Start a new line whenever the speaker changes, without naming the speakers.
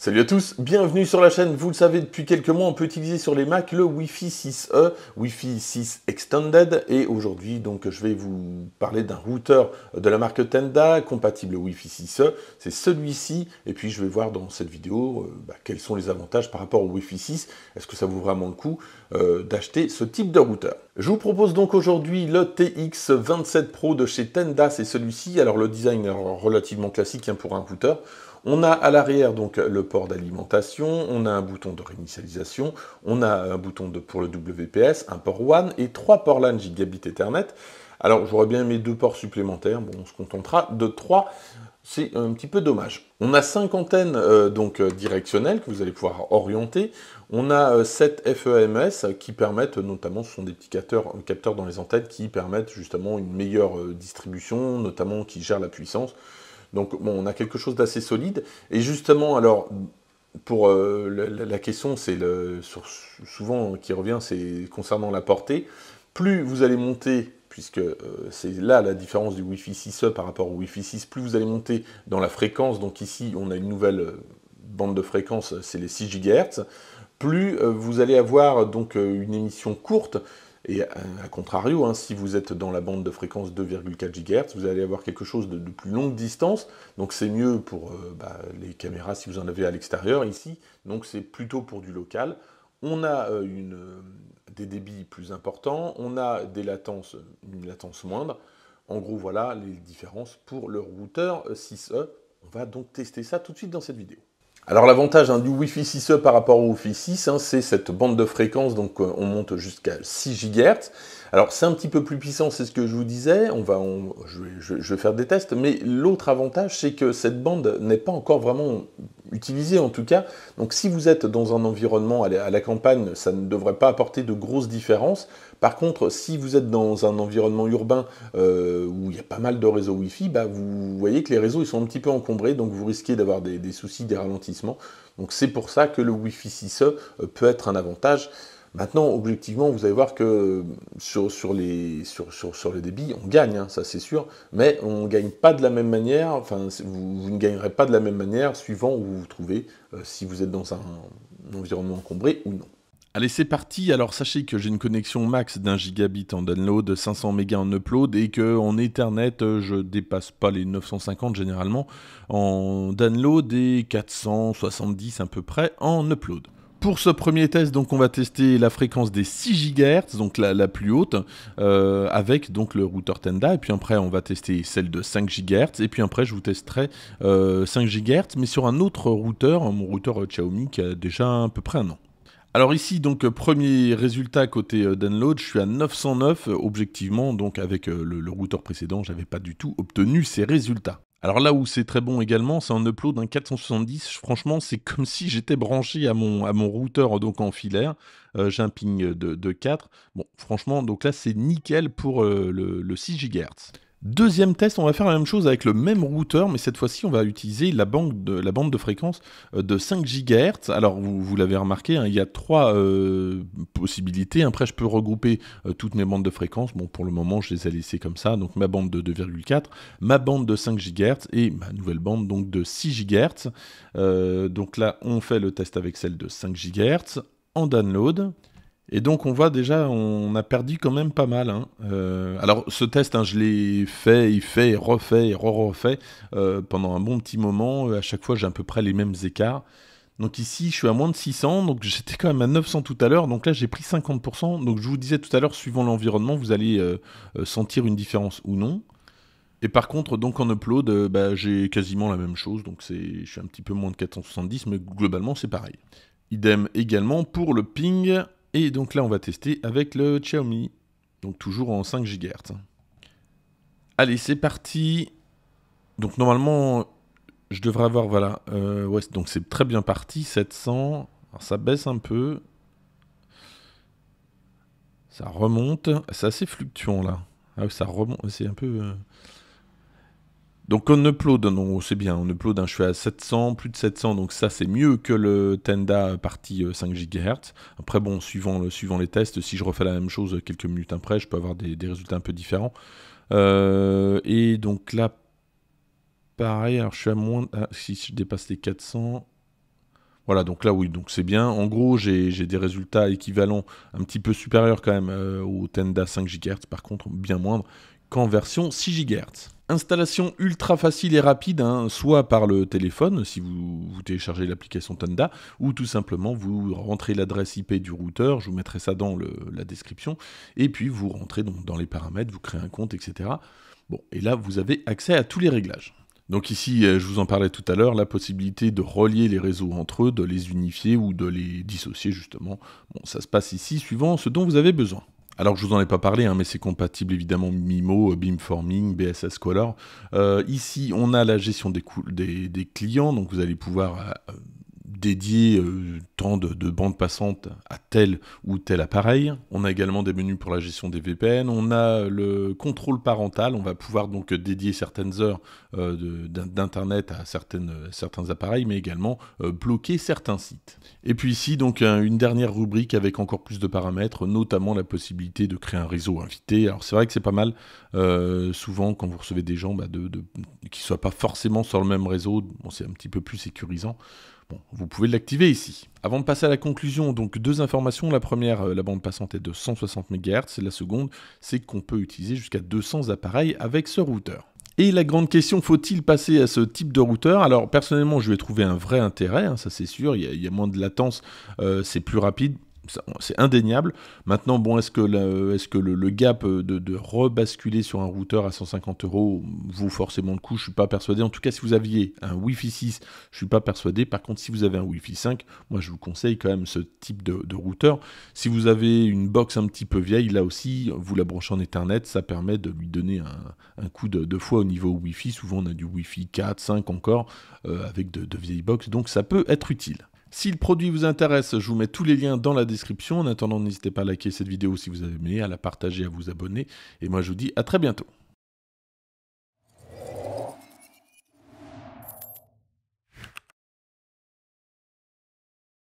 Salut à tous, bienvenue sur la chaîne. Vous le savez, depuis quelques mois, on peut utiliser sur les Mac le Wi-Fi 6E, Wi-Fi 6 Extended. Et aujourd'hui, donc, je vais vous parler d'un routeur de la marque Tenda compatible Wi-Fi 6E. C'est celui-ci. Et puis, je vais voir dans cette vidéo euh, bah, quels sont les avantages par rapport au Wi-Fi 6. Est-ce que ça vaut vraiment le coup euh, d'acheter ce type de routeur je vous propose donc aujourd'hui le TX27 Pro de chez Tenda, c'est celui-ci. Alors le design est relativement classique hein, pour un routeur. On a à l'arrière donc le port d'alimentation, on a un bouton de réinitialisation, on a un bouton de, pour le WPS, un port WAN et trois ports LAN gigabit Ethernet. Alors j'aurais bien aimé deux ports supplémentaires, bon on se contentera de trois. C'est un petit peu dommage. On a cinq antennes euh, donc euh, directionnelles que vous allez pouvoir orienter. On a euh, sept FEMS qui permettent, notamment ce sont des petits capteurs, capteurs dans les antennes qui permettent justement une meilleure distribution, notamment qui gère la puissance. Donc bon, on a quelque chose d'assez solide. Et justement, alors, pour la, la, question, c'est souvent qui revient, c'est concernant la portée. Plus vous allez monter puisque euh, c'est là la différence du Wi-Fi 6E par rapport au Wi-Fi 6. Plus vous allez monter dans la fréquence, donc ici on a une nouvelle euh, bande de fréquence, euh, c'est les 6 GHz, plus vous allez avoir donc une émission courte, et à contrario, hein, si vous êtes dans la bande de fréquence 2,4 GHz, vous allez avoir quelque chose de, plus longue distance. Donc c'est mieux pour bah, les caméras si vous en avez à l'extérieur ici. Donc c'est plutôt pour du local. On a euh, euh, des débits plus importants, on a des latences, une latence moindre. En gros, voilà les différences pour le routeur 6E. On va donc tester ça tout de suite dans cette vidéo. Alors l'avantage hein, du Wi-Fi 6E par rapport au Wi-Fi 6, hein, c'est cette bande de fréquence, donc euh, on monte jusqu'à 6 GHz. Alors c'est un petit peu plus puissant, c'est ce que je vous disais, on va, je, vais faire des tests, mais l'autre avantage, c'est que cette bande n'est pas encore vraiment utilisé en tout cas. Donc si vous êtes dans un environnement à la, campagne, ça ne devrait pas apporter de grosses différences. Par contre, si vous êtes dans un environnement urbain euh, où il y a pas mal de réseaux Wi-Fi, bah, vous voyez que les réseaux ils sont un petit peu encombrés, donc vous risquez d'avoir des, des, soucis, des ralentissements. Donc c'est pour ça que le Wi-Fi 6E euh, peut être un avantage. Maintenant, objectivement, vous allez voir que euh, sur, les, sur, le débit, on gagne, hein, ça c'est sûr, mais on ne gagne pas de la même manière, enfin, vous, ne gagnerez pas de la même manière suivant où vous vous trouvez, euh, si vous êtes dans un, environnement encombré ou non. Allez, c'est parti. Alors, sachez que j'ai une connexion max d'un gigabit en download, 500 mégas en upload et qu'en Ethernet, euh, je dépasse pas les 950 généralement en download et 470 à peu près en upload. Pour ce premier test, donc, on va tester la fréquence des 6 GHz, donc la, plus haute, euh, avec donc le routeur Tenda. Et puis après, on va tester celle de 5 GHz. Et puis après, je vous testerai 5 euh, GHz, mais sur un autre routeur, mon routeur Xiaomi qui a déjà à peu près un an. Alors ici, donc premier résultat côté euh, download, je suis à 909. objectivement, donc avec le, le, routeur précédent, j'avais pas du tout obtenu ces résultats. Alors là où c'est très bon également, c'est un upload d'un 470. Franchement, c'est comme si j'étais branché à mon, à mon routeur donc en filaire. Euh, j'ai un ping de, de, 4. Bon, franchement, donc là, c'est nickel pour euh, le, le 6 GHz. Deuxième test, on va faire la même chose avec le même routeur, mais cette fois-ci, on va utiliser la, bande de fréquence euh, de 5 GHz. Alors, vous, l'avez remarqué, hein, il y a trois euh, possibilités. Après, je peux regrouper euh, toutes mes bandes de fréquence. Bon, pour le moment, je les ai laissées comme ça. Donc, ma bande de 2,4, ma bande de 5 GHz et ma nouvelle bande donc de 6 GHz. donc là, on fait le test avec celle de 5 GHz en download. Et donc on voit déjà, on a perdu quand même pas mal. Hein. Euh, alors ce test, hein, je l'ai fait, il fait, refait, re-refait euh, pendant un bon petit moment. Euh, à chaque fois, j'ai à peu près les mêmes écarts. Donc ici, je suis à moins de 600, donc j'étais quand même à 900 tout à l'heure. Donc là, j'ai pris 50%. Donc je vous disais tout à l'heure, suivant l'environnement, vous allez sentir une différence ou non. Et par contre, donc en upload, bah, j'ai quasiment la même chose. Donc je suis un petit peu moins de 470, mais globalement, c'est pareil. Idem également pour le ping et donc là, on va tester avec le Xiaomi, donc toujours en 5 GHz. Allez, c'est parti. Donc normalement, je devrais avoir, voilà, euh, donc c'est très bien parti, 700. Alors ça baisse un peu. Ça remonte. C'est assez fluctuant là. Ah oui, ça remonte. C'est un peu. Euh, donc on upload, non, c'est bien, on upload, je suis à 700, plus de 700, donc ça c'est mieux que le Tenda partie euh, 5 GHz. Après bon, suivant, les tests, si je refais la même chose euh, quelques minutes après, je peux avoir des, résultats un peu différents. Euh, et donc là, pareil, alors je suis à moins... Ah, si je dépasse les 400... Voilà, donc là oui, donc c'est bien. En gros, j'ai des résultats équivalents, un petit peu supérieurs quand même au Tenda 5 GHz, par contre bien moindre, qu'en version 6 GHz. Installation ultra facile et rapide, hein, soit par le téléphone si vous, vous téléchargez l'application Tanda, ou tout simplement vous rentrez l'adresse IP du routeur, je vous mettrai ça dans la description, et puis vous rentrez donc dans les paramètres, vous créez un compte, etc. Bon, et là vous avez accès à tous les réglages. Donc ici, euh, je vous en parlais tout à l'heure, la possibilité de relier les réseaux entre eux, de les unifier ou de les dissocier justement. Bon, ça se passe ici suivant ce dont vous avez besoin alors je vous en ai pas parlé, hein, mais c'est compatible évidemment Mimo, Beamforming, BSS Color. Euh, ici, on a la gestion des, clients, donc vous allez pouvoir euh, dédier euh, tant de, bandes passantes à tel ou tel appareil. On a également des menus pour la gestion des VPN. On a le contrôle parental. On va pouvoir donc dédier certaines heures euh, d'internet à certains appareils, mais également euh, bloquer certains sites. Et puis ici donc une dernière rubrique avec encore plus de paramètres, notamment la possibilité de créer un réseau invité. Alors c'est vrai que c'est pas mal. souvent quand vous recevez des gens bah, qui ne soient pas forcément sur le même réseau, c'est un petit peu plus sécurisant. Bon, vous vous pouvez l'activer ici. Avant de passer à la conclusion, donc deux informations. La première, euh, la bande passante est de 160 MHz. La seconde, c'est qu'on peut utiliser jusqu'à 200 appareils avec ce routeur. Et la grande question, faut-il passer à ce type de routeur Alors personnellement, je vais trouver un vrai intérêt, hein, ça c'est sûr, il y, a, moins de latence, euh, c'est plus rapide, c'est indéniable. Maintenant, bon, est-ce que, le, gap euh, de, rebasculer sur un routeur à 150 euros vaut forcément le coup Je suis pas persuadé. En tout cas, si vous aviez un Wi-Fi 6, je suis pas persuadé. Par contre, si vous avez un Wi-Fi 5, moi, je vous conseille quand même ce type de, routeur. Si vous avez une box un petit peu vieille, là aussi, vous la branchez en Ethernet, ça permet de lui donner un, coup de, de, au niveau Wi-Fi. Souvent, on a du Wi-Fi 4, 5 encore euh, avec de, vieilles box, donc ça peut être utile. Si le produit vous intéresse, je vous mets tous les liens dans la description. En attendant, n'hésitez pas à liker cette vidéo si vous avez aimé, à la partager, à vous abonner. Et moi, je vous dis à très bientôt.